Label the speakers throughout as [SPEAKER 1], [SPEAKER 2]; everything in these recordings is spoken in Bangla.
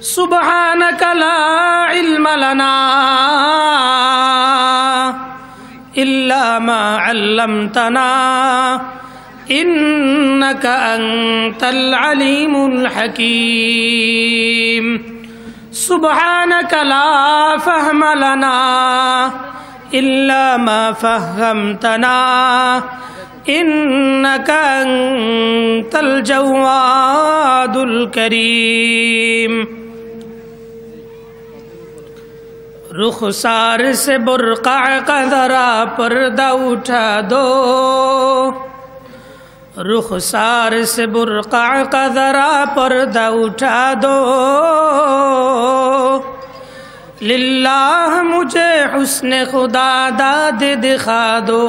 [SPEAKER 1] سبحانك لا علم لنا إلا ما علمتنا إنك أنت العليم الحكيم سبحانك لا فهم لنا إلا ما فهمتنا إنك أنت الجواد الكريم رخ سار سے برقع کا ذرا پردہ اٹھا دو رخ سار سے برقع کا ذرا پردہ اٹھا دو للہ مجھے حسن خدا داد دکھا دو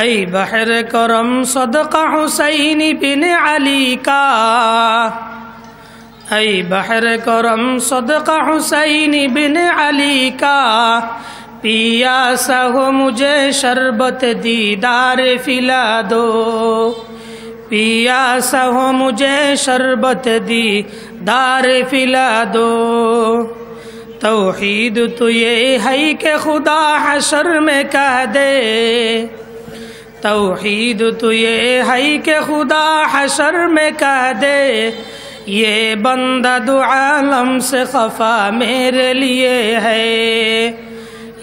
[SPEAKER 1] اے بحر کرم صدقہ حسین بن علی کا ائی بحر کرم صدقہ حسین بن علی کا پیا سا ہو مجھے شربت دیدار فلا دو پیا سو مجھے شربت دیدار فلا دو توحید تو یہ ہے کہ خدا حشر میں کہہ دے توحید تو یہ ہے کہ خدا حشر میں کہہ دے یہ بندہ دو عالم سے خفا میرے لیے ہے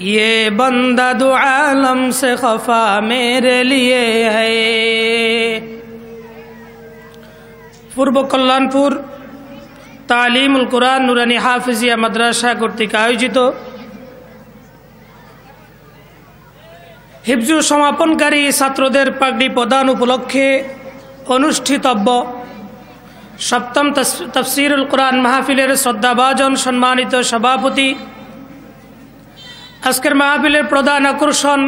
[SPEAKER 1] یہ بندہ دو عالم سے خفا میرے لیے ہے পূর্ব কল্যাণপুর তালিমুল কোরআন নুরানি হাফিজিয়া মাদ্রাসা কর্তৃক আয়োজিত হিফজু সমাপনকারী ছাত্রদের পাগড়ি প্রদান উপলক্ষে অনুষ্ঠিতব্য সপ্তম তফসিরুল কোরআন মাহফিলের শ্রদ্ধাভাজন সম্মানিত সভাপতি আজকের মাহফিলের প্রধান আকর্ষণ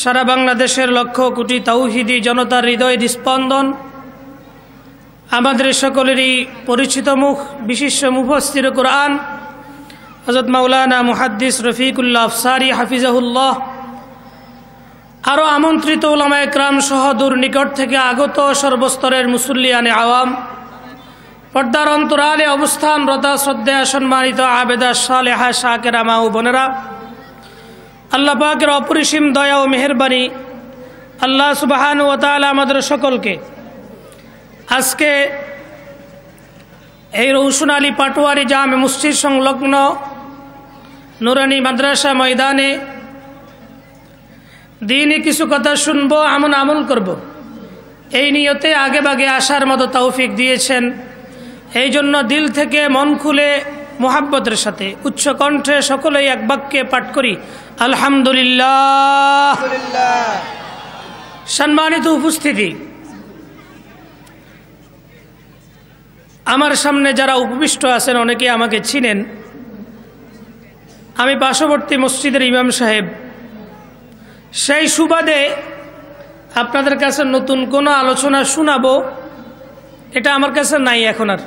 [SPEAKER 1] সারা বাংলাদেশের লক্ষ কোটি তৌহিদি জনতার হৃদয় স্পন্দন আমাদের সকলেরই পরিচিত মুখ বিশিষ্ট মুফস্তির কোরআন হজরত মাওলানা মুহাদ্দিস রফিকুল্লাহ আফসারি হাফিজাহুল্লাহ আরও আমন্ত্রিত ওলামা একরাম সহ নিকট থেকে আগত সর্বস্তরের মুসল্লিয়ানে আওয়াম পর্দার অন্তরালে অবস্থান রতা শ্রদ্ধা সম্মানিত আবেদা সালেহা শাকেরা কেরামা ও বোনেরা আল্লাহ পাকের অপরিসীম দয়া ও মেহরবানি আল্লাহ সুবাহান ও তালা আমাদের সকলকে আজকে এই রৌসুন আলী পাটোয়ারি জামে মুসজিদ সংলগ্ন নুরানি মাদ্রাসা ময়দানে দিনে কিছু কথা শুনবো আমন আমল করব। এই নিয়তে আগে বাগে আসার মতো তৌফিক দিয়েছেন এই জন্য দিল থেকে মন খুলে মোহাব্বতের সাথে উচ্চ কণ্ঠে সকলেই এক বাক্যে পাঠ করি আলহামদুলিল্লাহ সম্মানিত উপস্থিতি আমার সামনে যারা উপবিষ্ট আছেন অনেকে আমাকে চিনেন আমি পার্শ্ববর্তী মসজিদের ইমাম সাহেব সেই সুবাদে আপনাদের কাছে নতুন কোনো আলোচনা শোনাবো এটা আমার কাছে নাই এখন আর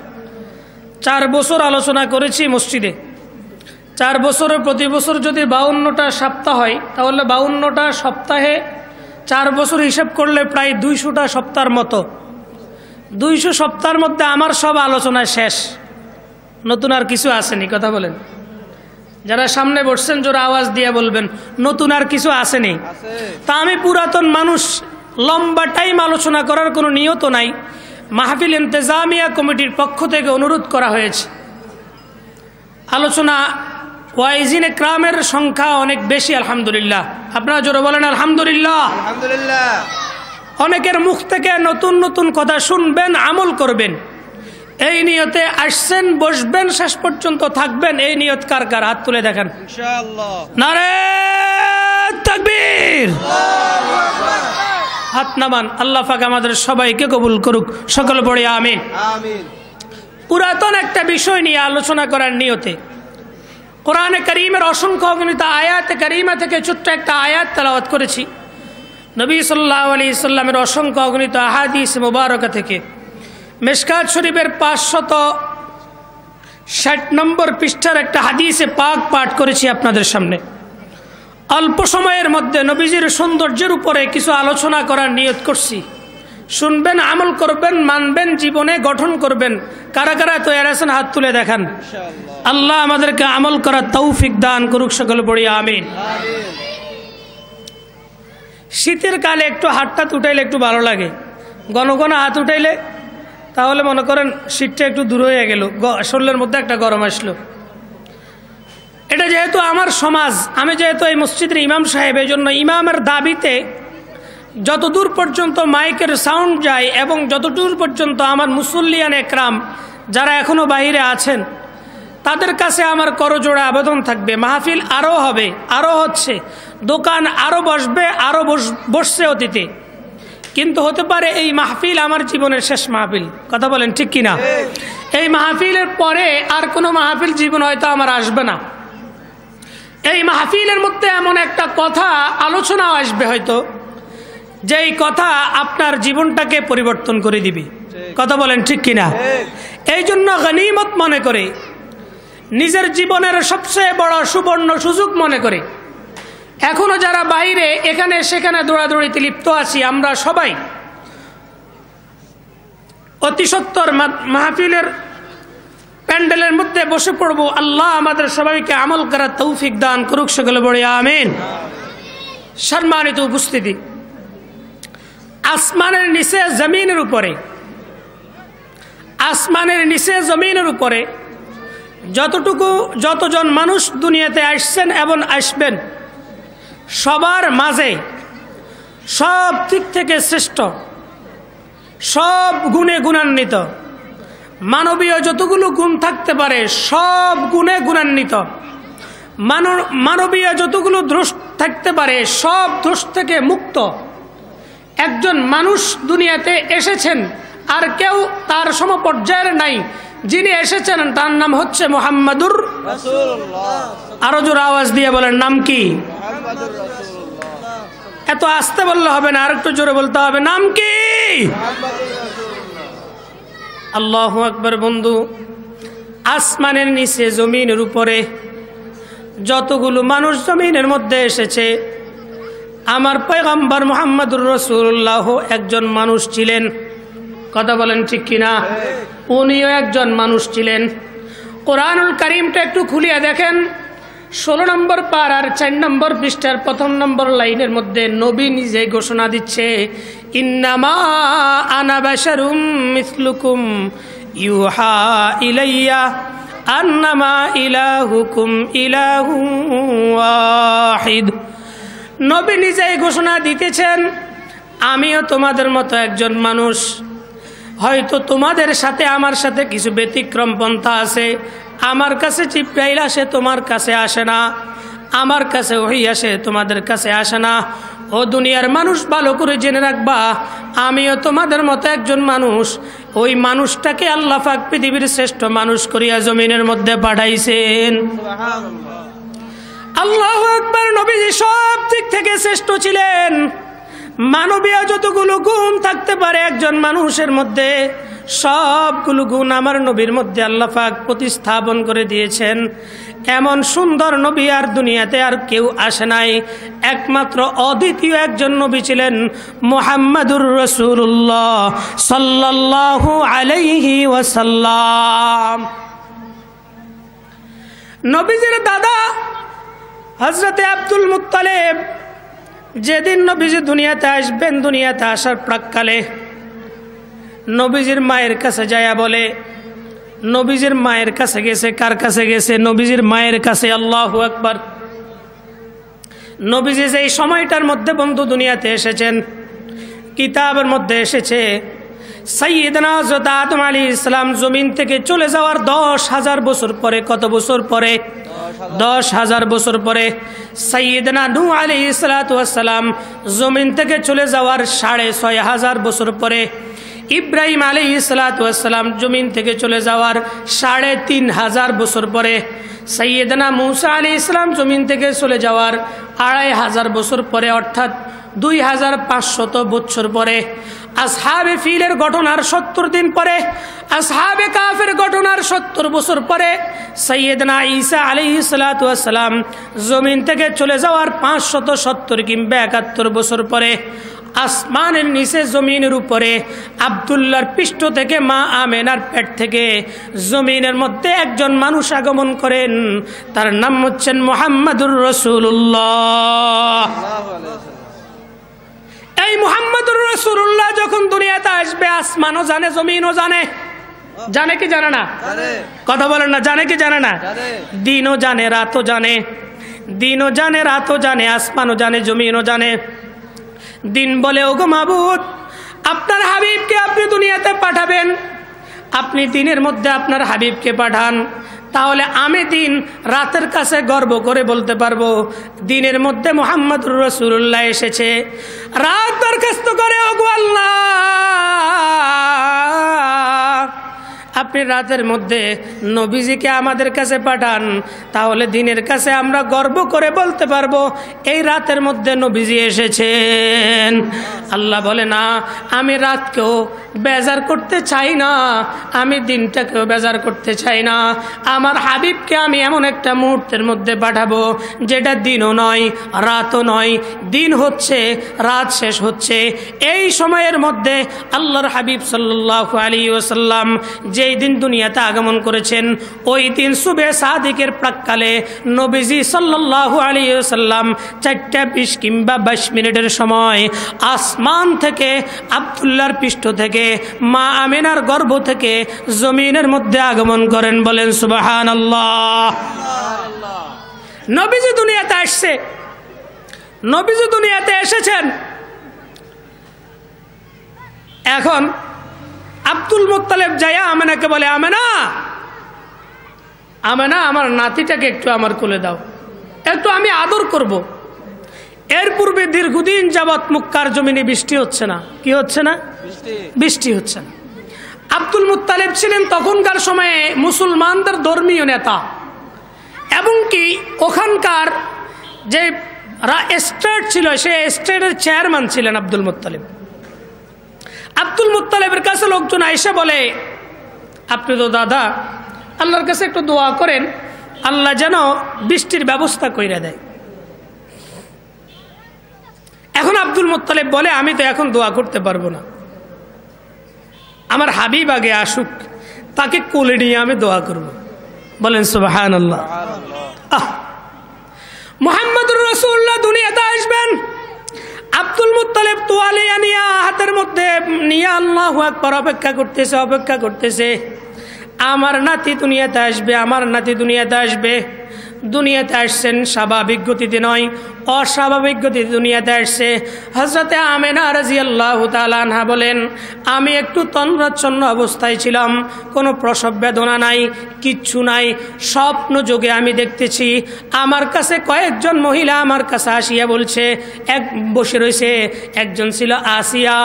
[SPEAKER 1] চার বছর আলোচনা করেছি মসজিদে চার বছরে প্রতি বছর যদি বাউন্নটা সপ্তাহ হয় তাহলে বাউন্নটা সপ্তাহে চার বছর হিসেব করলে প্রায় দুইশোটা সপ্তাহের মতো দুইশো সপ্তাহের মধ্যে আমার সব আলোচনা শেষ নতুন আর কিছু আসেনি কথা বলেন যারা সামনে বসছেন জোরা আওয়াজ দিয়ে বলবেন নতুন আর কিছু আসেনি তা আমি পুরাতন মানুষ লম্বা টাইম আলোচনা করার কোনো নিয়ত নাই মাহফিল ইন্তেজামিয়া কমিটির পক্ষ থেকে অনুরোধ করা হয়েছে আলোচনা ওয়াইজিন ক্রামের সংখ্যা অনেক বেশি আলহামদুলিল্লাহ আপনারা জোরে বলেন আলহামদুলিল্লাহ আলহামদুলিল্লাহ অনেকের মুখ থেকে নতুন নতুন কথা শুনবেন আমল করবেন এই নিয়তে আসছেন বসবেন শেষ পর্যন্ত থাকবেন এই নিয়ত কার কার হাত তুলে দেখেন নারে তাকবীর হাত নামান আল্লাহ ফাঁকে আমাদের সবাইকে কবুল করুক সকল পড়ে আমি পুরাতন একটা বিষয় নিয়ে আলোচনা করার নিয়তে কোরআনে করিমের অসংখ্য অগণিত আয়াত করিমা থেকে ছোট্ট একটা আয়াত তালাবাত করেছি নবী সাল্লাহ আলি সাল্লামের অসংখ্য অগণিত আহাদিস মুবারকা থেকে মেশকা শরীফের পাঁচশত ষাট নম্বর পৃষ্ঠার একটা হাদিসে পাক পাঠ করেছি আপনাদের সামনে অল্প সময়ের মধ্যে নবীজির সৌন্দর্যের উপরে কিছু আলোচনা করার নিয়ত করছি শুনবেন আমল করবেন মানবেন জীবনে গঠন করবেন কারা কারা তো আছেন হাত তুলে দেখান আল্লাহ আমাদেরকে আমল করার তৌফিক দান করুক সকল বড়ি আমিন শীতের কালে একটু হাতটা উঠাইলে একটু ভালো লাগে গণগণ হাত উঠাইলে তাহলে মনে করেন শীতটা একটু দূর হয়ে গেল শরীরের মধ্যে একটা গরম আসলো এটা যেহেতু আমার সমাজ আমি যেহেতু এই মসজিদের ইমাম সাহেব এই জন্য ইমামের দাবিতে যতদূর পর্যন্ত মাইকের সাউন্ড যায় এবং যতদূর পর্যন্ত আমার মুসল্লিয়ান একরাম যারা এখনও বাহিরে আছেন তাদের কাছে আমার করজোড়া আবেদন থাকবে মাহফিল আরও হবে আরও হচ্ছে দোকান আরও বসবে আরও বস বসছে অতীতে কিন্তু হতে পারে এই মাহফিল আমার জীবনের শেষ মাহফিল কথা বলেন ঠিক কিনা এই মাহফিলের পরে আর কোনো মাহফিল জীবন হয়তো আমার আসবে না এই মাহফিলের মধ্যে এমন একটা কথা আলোচনাও আসবে হয়তো যেই কথা আপনার জীবনটাকে পরিবর্তন করে দিবে কথা বলেন ঠিক কিনা এই জন্য গনিমত মনে করে নিজের জীবনের সবচেয়ে বড় সুবর্ণ সুযোগ মনে করে এখনো যারা বাইরে এখানে সেখানে দৌড়াদৌড়িতে লিপ্ত আছি আমরা সবাই অতিসত্তর মাহফিলের প্যান্ডেলের মধ্যে বসে পড়ব আল্লাহ আমাদের সবাইকে আমল করার তৌফিক দান করুক সেগুলো বলে আমিন সম্মানিত উপস্থিতি আসমানের নিচে জমিনের উপরে আসমানের নিচে জমিনের উপরে যতটুকু যতজন মানুষ দুনিয়াতে আসছেন এবং আসবেন সবার মাঝে সব দিক থেকে শ্রেষ্ঠ সব গুণে গুণান্বিত মানবীয় যতগুলো গুণ থাকতে পারে সব গুণে গুণান্বিত মানবীয় যতগুলো দোষ থাকতে পারে সব দোষ থেকে মুক্ত একজন মানুষ দুনিয়াতে এসেছেন আর কেউ তার সমপর্যায়ের নাই যিনি এসেছেন তার নাম হচ্ছে মোহাম্মদুর আরো জোর আওয়াজ দিয়ে বলেন নাম কি এত আসতে বললে হবে না আর একটু জোরে বলতে হবে নাম কি আল্লাহ আকবর বন্ধু আসমানের নিচে জমিনের উপরে যতগুলো মানুষ জমিনের মধ্যে এসেছে আমার পয়গম্বর মোহাম্মদুর রসুল্লাহ একজন মানুষ ছিলেন কথা বলেন ঠিক কিনা উনিও একজন মানুষ ছিলেন কোরআনুল করিমটা একটু খুলিয়া দেখেন ষোলো নম্বর পার আর চার নম্বর পৃষ্ঠার প্রথম নম্বর লাইনের মধ্যে নবী নিজে ঘোষণা দিচ্ছে ইন্নামা আনাবাসারুম মিসলুকুম ইউহা ইলাইয়া আন্নামা ইলাহুকুম ইলাহু ওয়াহিদ নবী নিজেই ঘোষণা দিতেছেন আমিও তোমাদের মতো একজন মানুষ হয়তো তোমাদের সাথে আমার সাথে কিছু ব্যতিক্রম পন্থা আছে আমার কাছে জিব্রাইল আসে তোমার কাছে আসে না আমার কাছে ওই আসে তোমাদের কাছে আসে না ও দুনিয়ার মানুষ ভালো করে জেনে রাখবা আমিও তোমাদের মতো একজন মানুষ ওই মানুষটাকে আল্লাহ পাক পৃথিবীর শ্রেষ্ঠ মানুষ করিয়া জমিনের মধ্যে পাঠাইছেন আল্লাহ আকবর নবীজি সব দিক থেকে শ্রেষ্ঠ ছিলেন মানবীয় যতগুলো গুণ থাকতে পারে একজন মানুষের মধ্যে সবগুলো গুণ আমার নবীর মধ্যে আল্লাহ প্রতিস্থাপন করে দিয়েছেন এমন সুন্দর নবী আর দুনিয়াতে আর কেউ আসে নাই একমাত্র অদ্বিতীয় একজন নবী ছিলেন মোহাম্মদুর রসুল্লাহ সাল্লাল্লাহু আলাইহি ওয়াসাল্লাম নবীজির দাদা হজরতে আব্দুল মুতালেব যেদিন নবীজি দুনিয়াতে আসবেন দুনিয়াতে আসার প্রাককালে নবীজির মায়ের কাছে যায়া বলে নবীজির মায়ের কাছে গেছে কার কাছে গেছে নবীজির মায়ের কাছে আল্লাহ একবার নবীজি যে এই সময়টার মধ্যে বন্ধু দুনিয়াতে এসেছেন কিতাবের মধ্যে এসেছে সৈয়দনা আলী ইসলাম জমিন থেকে চলে যাওয়ার দশ হাজার বছর পরে কত বছর পরে দশ হাজার বছর পরে সৈয়দনা নু আলী ইসলাতাম জমিন থেকে চলে যাওয়ার সাড়ে ছয় হাজার বছর পরে ইব্রাহিম আলী ইসলাতাম জমিন থেকে চলে যাওয়ার সাড়ে তিন হাজার বছর পরে সৈয়দনা মৌসা আলী ইসলাম জমিন থেকে চলে যাওয়ার আড়াই হাজার বছর পরে অর্থাৎ দুই হাজার পাঁচশত বছর পরে আসহাবে ফিলের ঘটনার সত্তর দিন পরে আসহাবে কাফের ঘটনার সত্তর বছর পরে সৈয়দনা ঈসা আলী ইসলাতাম জমিন থেকে চলে যাওয়ার পাঁচশত সত্তর কিংবা একাত্তর বছর পরে আসমানের নিচে জমিনের উপরে আবদুল্লার পৃষ্ঠ থেকে মা আমেনার পেট থেকে জমিনের মধ্যে একজন মানুষ আগমন করেন তার নাম হচ্ছেন মোহাম্মদুর রসুল্লাহ এই মোহাম্মদুর রসুল্লাহ যখন দুনিয়াতে আসবে আসমানও জানে জমিনও জানে জানে কি জানে না কথা বলেন না জানে কি জানে না দিনও জানে রাতও জানে দিনও জানে রাতও জানে আসমানও জানে জমিনও জানে দিন বলে ওগো মাবুদ আপনার হাবিবকে আপনি দুনিয়াতে পাঠাবেন আপনি দিনের মধ্যে আপনার হাবিবকে পাঠান তাহলে আমি দিন রাতের কাছে গর্ব করে বলতে পারবো দিনের মধ্যে মোহাম্মদুর রসুল্লাহ এসেছে রাত দরখাস্ত করে ওগো আল্লাহ আপনি রাতের মধ্যে নবীজিকে আমাদের কাছে পাঠান তাহলে দিনের কাছে আমরা গর্ব করে বলতে পারবো এই রাতের মধ্যে নবীজি এসেছেন আল্লাহ বলে না আমি রাতকেও বেজার করতে চাই না আমি দিনটাকেও বেজার করতে চাই না আমার হাবিবকে আমি এমন একটা মুহূর্তের মধ্যে পাঠাবো যেটা দিনও নয় রাতও নয় দিন হচ্ছে রাত শেষ হচ্ছে এই সময়ের মধ্যে আল্লাহর হাবিব সাল্লাহ আলী ওসাল্লাম যে যেই দিন দুনিয়াতে আগমন করেছেন ওই দিন সুবে সাদিকের প্রাককালে নবীজি সাল্লু আলী সাল্লাম চারটা বিশ কিংবা বাইশ মিনিটের সময় আসমান থেকে আবদুল্লার পৃষ্ঠ থেকে মা আমিনার গর্ভ থেকে জমিনের মধ্যে আগমন করেন বলেন সুবাহান নবীজি দুনিয়াতে আসছে নবীজি দুনিয়াতে এসেছেন এখন আব্দুল মোত্তালেব যাইয়া আমেনাকে বলে আমেনা আমেনা আমার নাতিটাকে একটু আমার কোলে দাও একটু আমি আদর করব। এর পূর্বে দীর্ঘদিন যাবৎ মুক্কার জমিনে বৃষ্টি হচ্ছে না কি হচ্ছে না বৃষ্টি হচ্ছে না আব্দুল মুতালেব ছিলেন তখনকার সময়ে মুসলমানদের ধর্মীয় নেতা এবং কি ওখানকার যে স্টেট ছিল সে স্টেটের চেয়ারম্যান ছিলেন আব্দুল মুতালেব আব্দুল মুতালেবের কাছে লোকজন আয়সা বলে আপনি তো দাদা আল্লাহর কাছে একটু দোয়া করেন আল্লাহ যেন বৃষ্টির ব্যবস্থা করে দেয় এখন আব্দুল মুতালেব বলে আমি তো এখন দোয়া করতে পারবো না আমার হাবিব আগে আসুক তাকে কোলে নিয়ে আমি দোয়া করব বলেন সুবাহান আল্লাহ মোহাম্মদুর রসুল্লাহ দুনিয়াতে আসবেন আব্দুল মুতালেব তোয়ালে আনিয়া হাতের মধ্যে নিয়ে আল্লাহ একবার অপেক্ষা করতেছে অপেক্ষা করতেছে আমার নাতি দুনিয়াতে আসবে আমার নাতি দুনিয়াতে আসবে দুনিয়াতে আসছেন স্বাভাবিক গতিতে নয় অস্বাভাবিক গতি দুনিয়াতে আসছে হজরতে আমেনা রাজি আল্লাহ তালানহা বলেন আমি একটু তন্দ্রাচ্ছন্ন অবস্থায় ছিলাম কোনো প্রসব বেদনা নাই কিচ্ছু নাই স্বপ্ন যোগে আমি দেখতেছি আমার কাছে কয়েকজন মহিলা আমার কাছে আসিয়া বলছে এক বসে রয়েছে একজন ছিল আসিয়া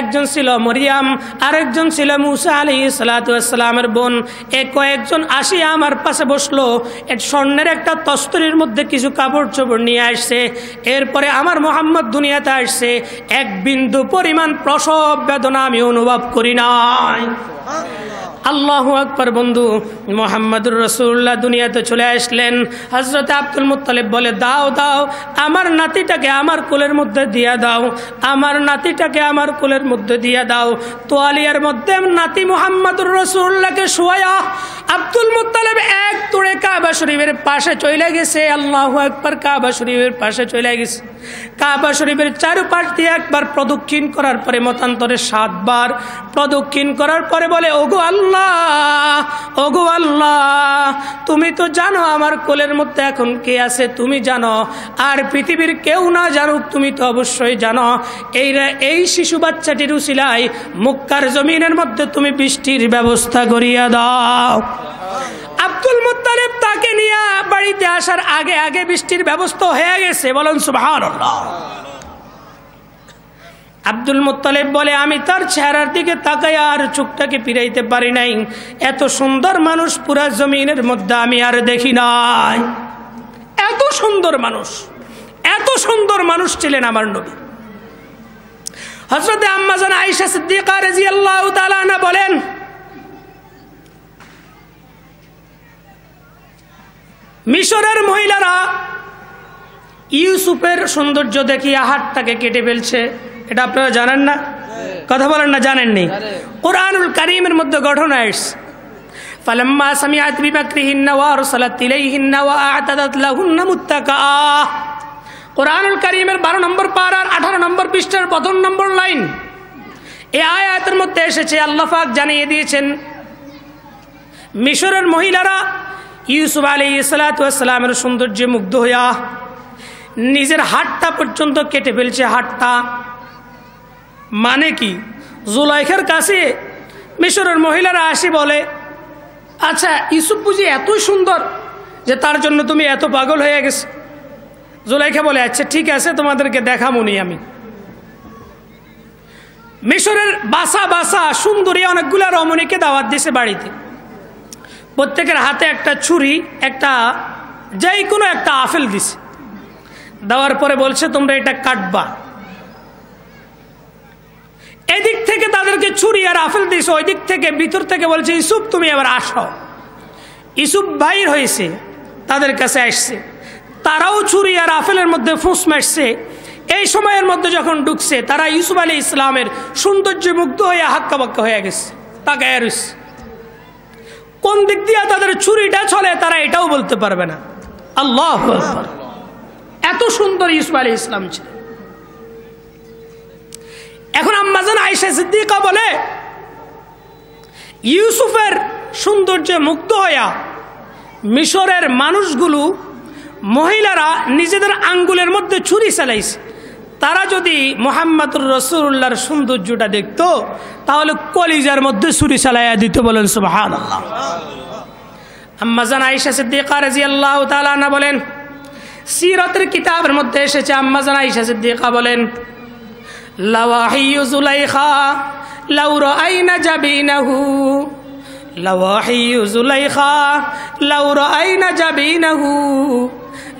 [SPEAKER 1] একজন ছিল মরিয়াম আরেকজন ছিল মুসা আলি সালাতামের বোন এ কয়েকজন আসিয়া আমার পাশে বসলো এক স্বর্ণের একটা তস্তরির মধ্যে কিছু কাপড় চোপড় নিয়ে আসছে এরপরে আমার মোহাম্মদ দুনিয়াতে আসছে এক বিন্দু পরিমাণ প্রসব বেদনা আমি অনুভব করি নাই আল্লাহ আকবর বন্ধু মোহাম্মদুর রসুল্লাহ দুনিয়াতে চলে আসলেন হজরত আব্দুল মুতালিব বলে দাও দাও আমার নাতিটাকে আমার কোলের মধ্যে দিয়া দাও আমার নাতিটাকে আমার কোলের মধ্যে দিয়া দাও তোয়ালিয়ার মধ্যে নাতি মোহাম্মদুর রসুল্লাহকে শোয়া আব্দুল মুতালেব এক তোড়ে কাবা শরীফের পাশে চলে গেছে আল্লাহ একবার কাবা শরীফের পাশে চলে গেছে কাবা শরীফের চারুপাশ দিয়ে একবার প্রদক্ষিণ করার পরে মতান্তরে সাতবার প্রদক্ষিণ করার পরে বলে ওগো আল্লাহ ওগো আল্লাহ তুমি তো জানো আমার কোলের মধ্যে এখন কে আছে তুমি জানো আর পৃথিবীর কেউ না জানুক তুমি তো অবশ্যই জানো এই এই শিশু বাচ্চাটির উচিলায় মুক্কার জমিনের মধ্যে তুমি বৃষ্টির ব্যবস্থা করিয়া দাও আব্দুল মুতালিব তাকে নিয়ে বাড়িতে আসার আগে আগে বৃষ্টির ব্যবস্থা হয়ে গেছে বলেন সুভান আব্দুল মুতালেব বলে আমি তার চেহারার দিকে তাকাই আর চুপটাকে পিরাইতে পারি নাই এত সুন্দর মানুষ পুরা জমিনের মধ্যে আমি আর দেখি নাই এত সুন্দর মানুষ এত সুন্দর মানুষ ছিলেন আমার নবী হজরতে আম্মাজান আইসা সিদ্দিকা রেজি আল্লাহ বলেন মিশরের মহিলারা ইউসুফের সৌন্দর্য দেখিয়ে হাতটাকে কেটে ফেলছে এটা আপনারা জানেন না কথা বলেন না জানেননি কোরআনুল কারিমের মধ্যে গঠন আইটস বারো নম্বর আঠারো নম্বর নম্বর লাইন এ মধ্যে এসেছে জানিয়ে দিয়েছেন মিশরের মহিলারা ইউসুফ আলী ইসলাতামের সৌন্দর্যে মুগ্ধ হইয়া নিজের হাটটা পর্যন্ত কেটে ফেলছে হাটটা মানে কি জুলাইখের কাছে মিশরের মহিলারা আসি বলে আচ্ছা ইউসুফ বুঝি এতই সুন্দর যে তার জন্য তুমি এত পাগল হয়ে গেছো জুলাইখা বলে আচ্ছা ঠিক আছে তোমাদেরকে দেখামুনি আমি মিশরের বাসা বাসা সুন্দরী অনেকগুলা রমণীকে দাওয়াত দিছে বাড়িতে প্রত্যেকের হাতে একটা ছুরি একটা যাই কোনো একটা আফেল দিছে দেওয়ার পরে বলছে তোমরা এটা কাটবা এদিক থেকে তাদেরকে ছুরি আর আফেল দিস ওই দিক থেকে ভিতর থেকে বলছে ইসুফ তুমি এবার আসো ইসুফ বাইর হয়েছে তাদের কাছে আসছে তারাও ছুরি আর আফেলের মধ্যে ফুঁস মারছে এই সময়ের মধ্যে যখন ঢুকছে তারা ইউসুফ আলী ইসলামের সৌন্দর্য মুগ্ধ হয়ে হাক্কা বাক্কা হয়ে গেছে তাকে রয়েছে কোন দিক দিয়ে তাদের ছুরিটা চলে তারা এটাও বলতে পারবে না আল্লাহ এত সুন্দর ইসু আলী ইসলাম ছিল এখন আম্মাজান আইসে সিদ্দিকা বলে ইউসুফের সৌন্দর্যে মুগ্ধ হইয়া মিশরের মানুষগুলো মহিলারা নিজেদের আঙ্গুলের মধ্যে ছুরি চালাইছে তারা যদি মোহাম্মদুর রসুল্লাহর সৌন্দর্যটা দেখত তাহলে কলিজার মধ্যে সুরি চালাইয়া দিত বলেন সুবাহান আল্লাহ আম্মাজান আইসা সিদ্দিকা রাজি আল্লাহ তালা বলেন সিরতের কিতাবের মধ্যে এসেছে আম্মাজান আইসা সিদ্দিকা বলেন লাওয়াহিউ জুলাইখা লাউর আইনা যাবিনাহু লাওয়াহিউ জুলাইখা লাউর আইনা যাবিনাহু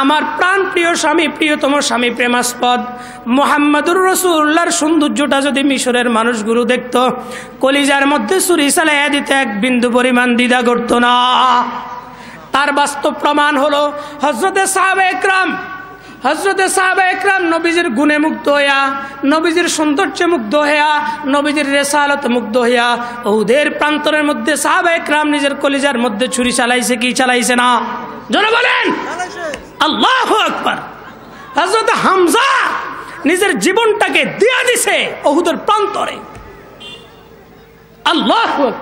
[SPEAKER 1] আমার প্রাণ প্রিয় স্বামী প্রিয়তম স্বামী প্রেমাস্পদ মোহাম্মদুর রসুল্লার সৌন্দর্যটা যদি মিশরের গুরু দেখত কলিজার মধ্যে সুরি সালাইয়া দিতে এক বিন্দু পরিমাণ দ্বিধা করত না তার বাস্তব প্রমাণ হলো হজরতে সাহাব একরাম হজরতে সাহাব একরাম নবীজির গুণে মুগ্ধ হইয়া নবীজির সৌন্দর্যে মুগ্ধ হইয়া নবীজির রেসালত মুগ্ধ হইয়া ওদের প্রান্তরের মধ্যে সাহাব একরাম নিজের কলিজার মধ্যে ছুরি চালাইছে কি চালাইছে না জন বলেন আল্লাহ আকবার হজরত হামজা নিজের জীবনটাকে দিয়া দিছে অহুদের প্রান্তরে আল্লাহ আকবার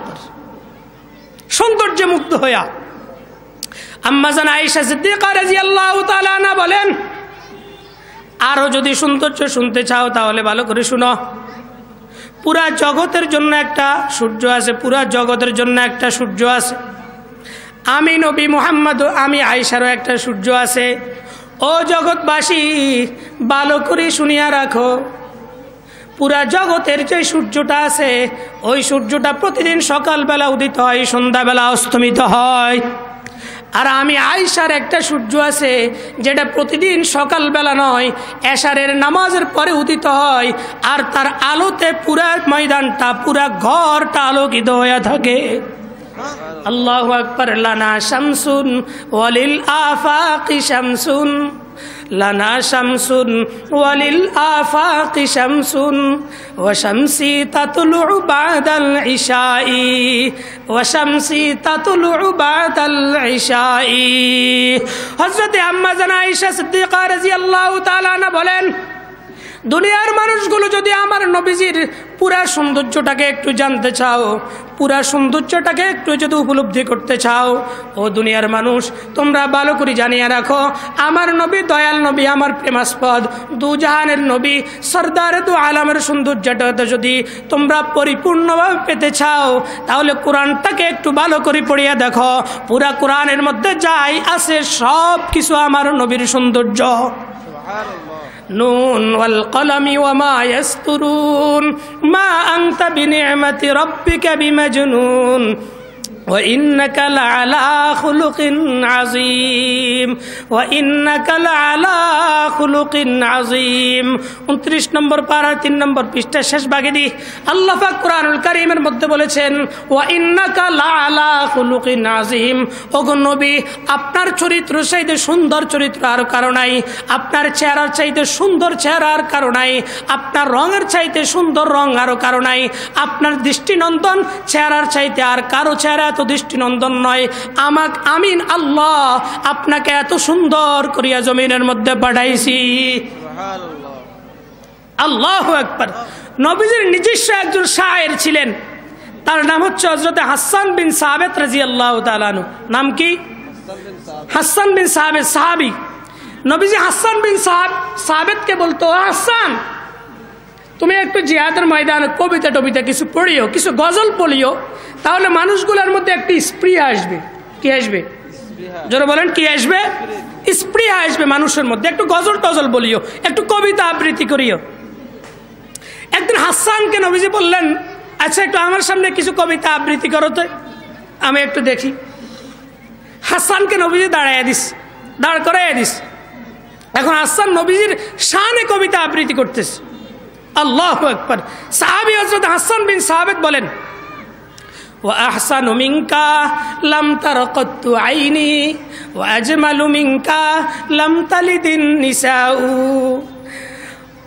[SPEAKER 1] সৌন্দর্য মুগ্ধ হইয়া আম্মাজান আয়েশা সিদ্দিকা রাদিয়াল্লাহু আল্লাহ না বলেন আরো যদি সৌন্দর্য শুনতে চাও তাহলে ভালো করে শুনো পুরা জগতের জন্য একটা সূর্য আছে পুরা জগতের জন্য একটা সূর্য আছে আমি নবী মোহাম্মদ আমি আয়সারও একটা সূর্য আছে ও জগৎবাসী ভালো করে শুনিয়া রাখো পুরা জগতের যে সূর্যটা আছে ওই সূর্যটা প্রতিদিন সকালবেলা উদিত হয় সন্ধ্যাবেলা অস্তমিত হয় আর আমি আয়সার একটা সূর্য আছে যেটা প্রতিদিন সকালবেলা নয় এশারের নামাজের পরে উদিত হয় আর তার আলোতে পুরা ময়দানটা পুরা ঘরটা আলোকিত হয়ে থাকে الله أكبر لنا شمس وللآفاق شمس لنا شمس وللآفاق شمس وشمسي تطلع بعد العشاء وشمسي تطلع بعد العشاء حضرت আম্মা زنائشة صديقة رضي الله تعالى না বলেন দুনিয়ার মানুষগুলো যদি আমার নবীজির পুরা সৌন্দর্যটাকে একটু জানতে চাও পুরা সৌন্দর্যটাকে একটু যদি উপলব্ধি করতে চাও ও দুনিয়ার মানুষ তোমরা ভালো করে জানিয়ে রাখো আমার নবী দয়াল নবী আমার প্রেমাস্পদ দুজাহানের নবী সর্দারে দু আলামের সৌন্দর্যটাতে যদি তোমরা পরিপূর্ণভাবে পেতে চাও তাহলে কোরআনটাকে একটু ভালো করে পড়িয়ে দেখো পুরা কোরআনের মধ্যে যাই আছে সব কিছু আমার নবীর সৌন্দর্য نون والقلم وما يسترون ما أنت بنعمة ربك بمجنون وإنك لعلى خلق عظيم وإنك لعلى خلق عظيم 29 নম্বর পারা 3 নম্বর পৃষ্ঠা শেষ ভাগে দি আল্লাহ পাক কুরআনুল কারীমের মধ্যে বলেছেন وإنك لعلى خلق عظيم ওগো নবী আপনার চরিত্র চাইতে সুন্দর চরিত্র আর কারো নাই আপনার চেহারার চাইতে সুন্দর চেহারা আর কারো নাই আপনার রঙের চাইতে সুন্দর রং আর কারো নাই আপনার দৃষ্টিনন্দন চেহারার চাইতে আর কারো চেহারা এত দৃষ্টিনন্দন নয় আমাক আমিন আল্লাহ আপনাকে এত সুন্দর করিয়া জমিনের মধ্যে পাঠাইছি আল্লাহ একবার নবীজির নিজস্ব একজন শায়ের ছিলেন তার নাম হচ্ছে হজরত হাসান বিন সাহাবেদ রাজি আল্লাহ তালানু নাম কি হাসান বিন সাহাবেদ সাহাবি নবীজি হাসান বিন সাহাব সাহাবেদকে বলতো হাসান তুমি একটু জিহাদের ময়দানে কবিতা টবিতা কিছু পড়িও কিছু গজল পড়িও তাহলে মানুষগুলোর মধ্যে একটি স্প্রিয়া আসবে কি আসবে যারা বলেন কি আসবে স্প্রিয়া আসবে মানুষের মধ্যে একটু গজল টজল বলিও একটু কবিতা আবৃত্তি করিও একদিন হাসানকে নবীজি বললেন আচ্ছা একটু আমার সামনে কিছু কবিতা আবৃত্তি করো তো আমি একটু দেখি হাসানকে নবীজি দাঁড়াইয়া দিস দাঁড় করাইয়া দিস এখন হাসান নবীজির শানে কবিতা আবৃত্তি করতেছে আল্লাহ একবার সাহাবি হজরত হাসান বিন সাহাবেদ বলেন وأحسن منك لم تر قط عيني وأجمل منك لم تلد النساء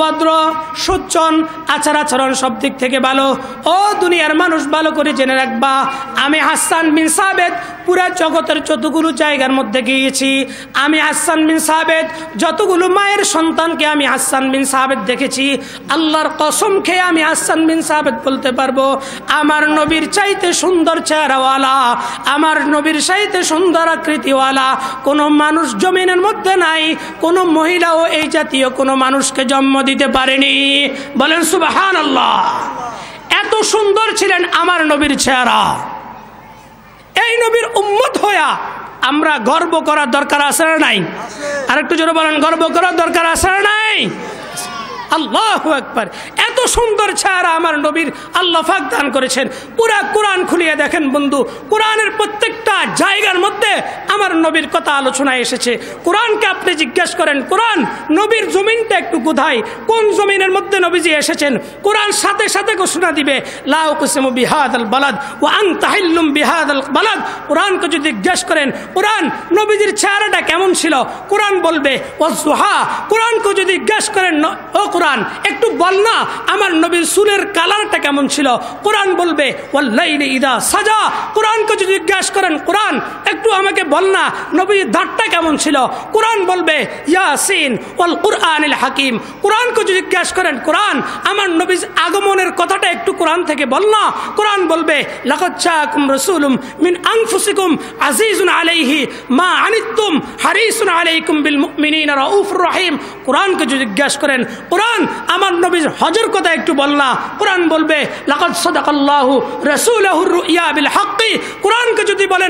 [SPEAKER 1] ভদ্র সুচ্ছন আচার আচরণ সব দিক থেকে ভালো ও দুনিয়ার মানুষ ভালো করে জেনে রাখবা আমি হাসান বিন সাবেদ পুরা জগতের যতগুলো জায়গার মধ্যে গিয়েছি আমি হাসান বিন সাবেদ যতগুলো মায়ের সন্তানকে আমি হাসান বিন সাবেদ দেখেছি আল্লাহর কসম খেয়ে আমি হাসান বিন সাবেদ বলতে পারবো আমার নবীর চাইতে সুন্দর চেহারাওয়ালা আমার নবীর চাইতে সুন্দর আকৃতিওয়ালা কোনো মানুষ জমিনের মধ্যে নাই কোনো মহিলাও এই জাতীয় কোনো মানুষকে জন্ম দিতে পারেনি বলেন সুবাহান আল্লাহ এত সুন্দর ছিলেন আমার নবীর চেহারা এই নবীর উম্মত হইয়া আমরা গর্ব করার দরকার আছে না নাই আরেকটু জোরে বলেন গর্ব করার দরকার আছে না নাই আল্লাহ একবার এত সুন্দর চেহারা আমার নবীর আল্লাহ ফাক দান করেছেন পুরা কোরআন খুলিয়ে দেখেন বন্ধু কোরআনের প্রত্যেক একটা জায়গার মধ্যে আমার নবীর কথা আলোচনায় এসেছে কোরআনকে আপনি জিজ্ঞেস করেন কোরআন নবীর জমিনটা একটু কোথায় কোন জমিনের মধ্যে নবীজি এসেছেন কোরআন সাথে সাথে ঘোষণা দিবে লাউ কুসেম বিহাদ আল বালাদ ও আং তাহিল্লুম বিহাদ আল বালাদ কোরআনকে যদি জিজ্ঞেস করেন কোরআন নবীজির চেহারাটা কেমন ছিল কোরআন বলবে ও জোহা কোরআনকে যদি জিজ্ঞেস করেন ও কোরআন একটু বল না আমার নবীর সুরের কালারটা কেমন ছিল কোরআন বলবে ওয়াল্লাইলে ইদা সাজা কোরআনকে যদি জিজ্ঞেস করেন কোরআন একটু আমাকে বল না নবীর দাঁতটা কেমন ছিল কোরআন বলবে ইয়াসিন ওল কোরআনিল হাকিম কোরআনকে যদি জিজ্ঞাসা করেন কোরআন আমার নবীজ আগমনের কথাটা একটু কোরআন থেকে বল না কোরআন বলবে লাকচ্ছাকুম রসুলুম মিন আংফুসিকুম আজিজুন আলাইহি মা হারিসুন আলাইকুম বিল রাউফুর রহিম কোরআনকে যদি জিজ্ঞাসা করেন কোরআন আমার নবীর হজর কথা একটু বল না কোরআন বলবে ইয়া বিল হাক্কি কোরআনকে যদি বলেন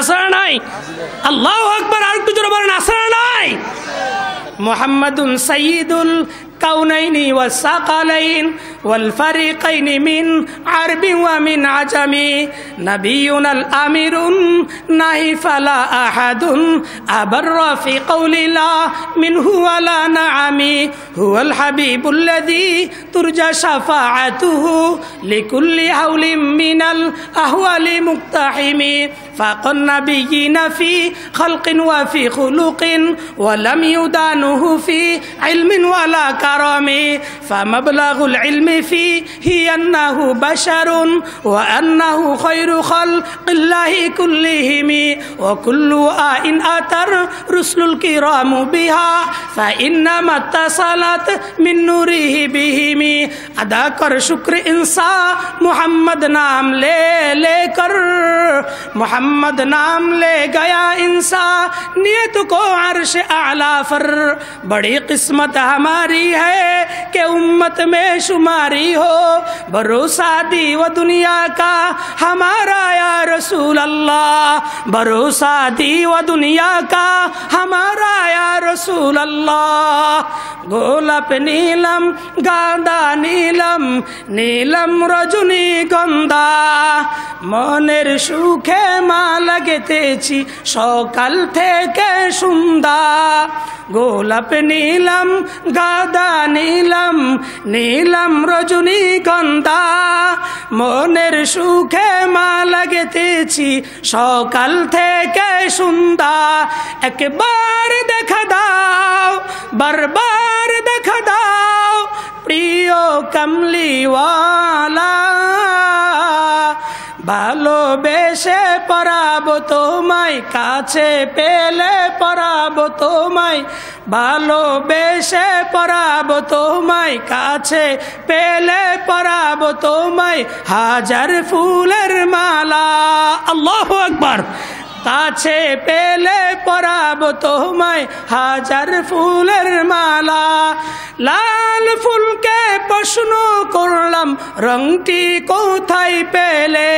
[SPEAKER 1] নাসারা নাই আল্লাহ আকবর আর একটু জোরে বলেন আসারা নাই محمد سيد الكونين والثقلين والفريقين من عرب ومن عجم نبينا الأمير نهي فلا أحد أبر في قول لا منه ولا نعم هو الحبيب الذي ترجى شفاعته لكل هول من الأهوال مقتحم فاق النبيين في خلق وفي خلق ولم يدانوا عنه في علم ولا كرم فمبلغ العلم فيه أنه بشر وأنه خير خلق الله كلهم وكل آه إن أتر رسل الكرام بها فإنما اتصلت من نوره بهم أدا کر انسان محمد نام لے لے کر محمد نام لے گیا انسان نیت کو عرش اعلی فر بڑی قسمت ہماری ہے کہ امت میں شماری ہو بھروسہ دی و دنیا کا ہمارا یا رسول اللہ بھروسہ دی و دنیا کا ہمارا یا رسول اللہ گولپ نیلم گاندا نیلم نیلم رجنی گندا مر سوکھے ماں لگتے شوکل تھے کہ سمندہ গোলাপ নীলম গাদা নীলম নীলম রজনী গন্ধা মনের সুখে মা লাগেতেছি সকাল থেকে সুন্দা একবার দেখা দাও বারবার দেখা দাও প্রিয় কমলিওয়ালা ভালোবেসে পরাব তোমায় কাছে পেলে পরাব তোমায় ভালোবেসে পরাব তোমায় কাছে পেলে পরাব তোমায় হাজার ফুলের মালা আল্লাহ একবার তাছে পেলে পরাব তোমায় হাজার ফুলের মালা লাল ফুলকে প্রশ্ন করলাম রংটি কোথায় পেলে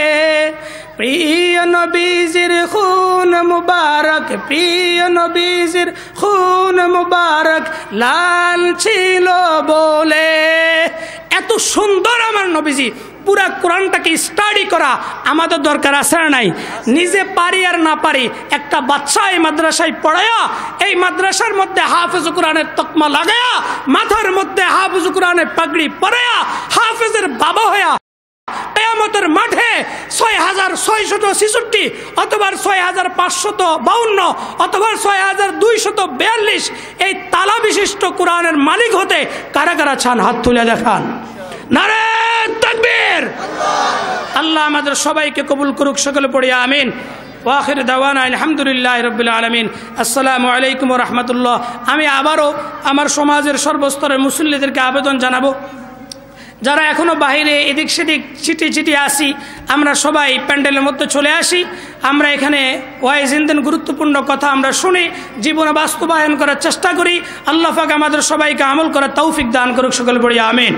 [SPEAKER 1] প্রিয় নবীজির খুন মুবারক প্রিয় নবীজির খুন মুবারক লাল ছিল বলে এত সুন্দর আমার নবীজি পুরা কোরআনটাকে স্টাডি করা আমাদের দরকার আছে না নাই নিজে পারি আর না পারি একটা বাচ্চা এই মাদ্রাসায় পড়ায়া এই মাদ্রাসার মধ্যে হাফেজ কোরআনের তকমা লাগায়া মাথার মধ্যে হাফেজ কোরআনের পাগড়ি পরায়া হাফেজের বাবা হয়া কেয়ামতের মাঠে ছয় হাজার ছয়শত ছেষট্টি অথবা ছয় হাজার পাঁচশত বাউন্ন অথবা ছয় হাজার দুইশত বিয়াল্লিশ এই তালা বিশিষ্ট কোরআনের মালিক হতে কারা কারা চান হাত তুলে দেখান আল্লাহ আমাদের সবাইকে কবুল করুক সকলে পড়িয়া আমিন ওয়াহির দাওয়ানা আলহামদুলিল্লাহ রবিল আলমিন আসসালামু আলাইকুম রহমতুল্লাহ আমি আবারও আমার সমাজের সর্বস্তরের মুসল্লিদেরকে আবেদন জানাবো যারা এখনও বাহিরে এদিক সেদিক ছিটি ছিটি আসি আমরা সবাই প্যান্ডেলের মধ্যে চলে আসি আমরা এখানে ওয়াইজিনদিন গুরুত্বপূর্ণ কথা আমরা শুনি জীবনে বাস্তবায়ন করার চেষ্টা করি আল্লাহাক আমাদের সবাইকে আমল করার তৌফিক দান করুক সকল পড়িয়া আমিন